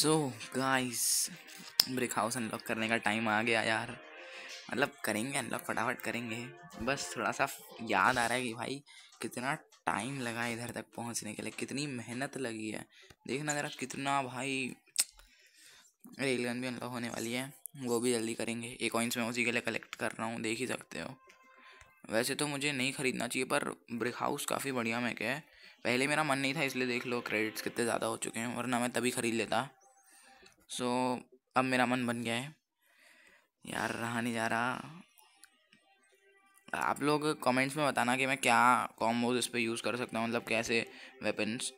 सो guys brick house unlock करने का time आ गया यार मतलब करेंगे अनलॉक फटाफट करेंगे बस थोड़ा सा याद आ रहा है कि भाई कितना टाइम लगा इधर तक पहुंचने के लिए कितनी मेहनत लगी है देखना ज़रा कितना भाई रेलगन भी अनलॉक होने वाली है वो भी जल्दी करेंगे एक कॉइंस मैं उसी के लिए कलेक्ट कर रहा हूँ देख ही सकते हो वैसे तो मुझे नहीं ख़रीदना चाहिए पर ब्रिक हाउस काफ़ी बढ़िया मैं क्या है पहले मेरा मन नहीं था इसलिए देख लो क्रेडिट्स कितने ज़्यादा हो चुके हैं वरना मैं तभी ख़रीद लेता सो so, अब मेरा मन बन गया है यार रहा नहीं जा रहा आप लोग कमेंट्स में बताना कि मैं क्या कॉम्बोज इस पर यूज़ कर सकता हूँ मतलब कैसे वेपन्स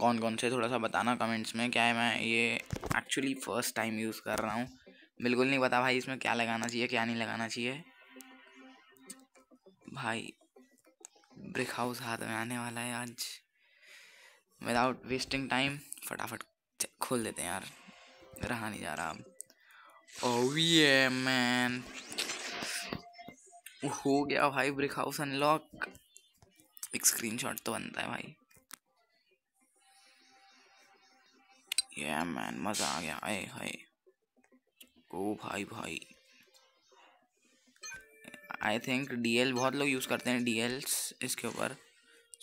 कौन कौन से थोड़ा सा बताना कमेंट्स में क्या है मैं ये एक्चुअली फ़र्स्ट टाइम यूज़ कर रहा हूँ बिल्कुल नहीं पता भाई इसमें क्या लगाना चाहिए क्या नहीं लगाना चाहिए भाई ब्रिक हाउस हाथ में आने वाला है आज विदाउट वेस्टिंग टाइम फटाफट खोल देते हैं यार रहा नहीं जा रहा अब ये मैन हो गया भाई ब्रिक हाउस अनलॉक एक स्क्रीनशॉट तो बनता है भाई ये मैन मज़ा आ गया आए हाय ओ भाई भाई आई थिंक डीएल बहुत लोग यूज़ करते हैं डीएल्स इसके ऊपर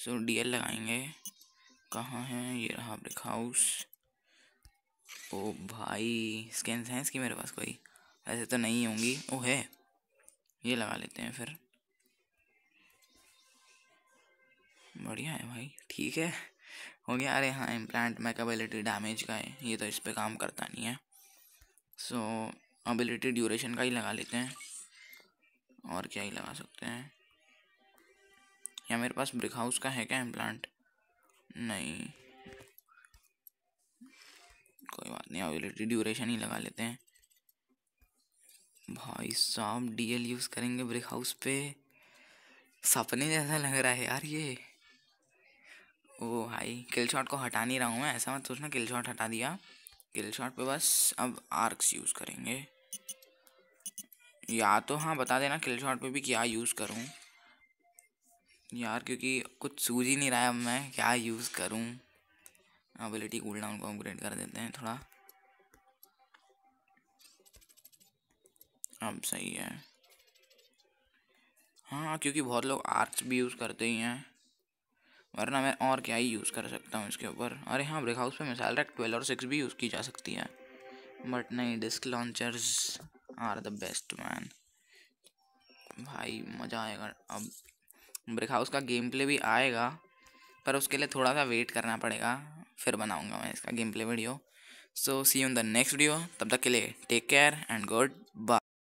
सो डीएल लगाएंगे कहाँ है ये रहा ब्रिक हाउस ओ भाई स्कैन हैं इसकी मेरे पास कोई ऐसे तो नहीं होंगी ओ है ये लगा लेते हैं फिर बढ़िया है भाई ठीक है हो गया अरे हाँ इम्प्लांट मैकेबिलिटी डैमेज का है ये तो इस पर काम करता नहीं है सो अबिलिटी ड्यूरेशन का ही लगा लेते हैं और क्या ही लगा सकते हैं या मेरे पास ब्रिक हाउस का है क्या इम्प्लांट नहीं कोई बात नहीं अवेलेबिलिटी ड्यूरेशन ही लगा लेते हैं भाई साहब डीएल यूज़ करेंगे ब्रेक हाउस पे सपने जैसा लग रहा है यार ये ओ भाई किल शॉट को हटा नहीं रहा हूँ मैं ऐसा मत सोचना किल शॉट हटा दिया किल शॉट पे बस अब आर्क्स यूज़ करेंगे या तो हाँ बता देना किल शॉट पे भी क्या यूज़ करूँ यार क्योंकि कुछ सूझ ही नहीं रहा है अब मैं क्या यूज़ करूँ एबिलिटी कूल डाउन को अपग्रेड कर देते हैं थोड़ा अब सही है हाँ क्योंकि बहुत लोग आर्ट्स भी यूज़ करते ही हैं वरना मैं और क्या ही यूज़ कर सकता हूँ इसके ऊपर अरे हाँ ब्रेक हाउस पर मिसाइल रख ट्वेल्व और सिक्स भी यूज़ की जा सकती है बट नहीं disc launchers are the best man भाई मज़ा आएगा अब ब्रेक हाउस का गेम प्ले भी आएगा पर उसके लिए थोड़ा सा वेट करना पड़ेगा फिर बनाऊँगा मैं इसका game play video so see in the next video तब तक के लिए take care and good bye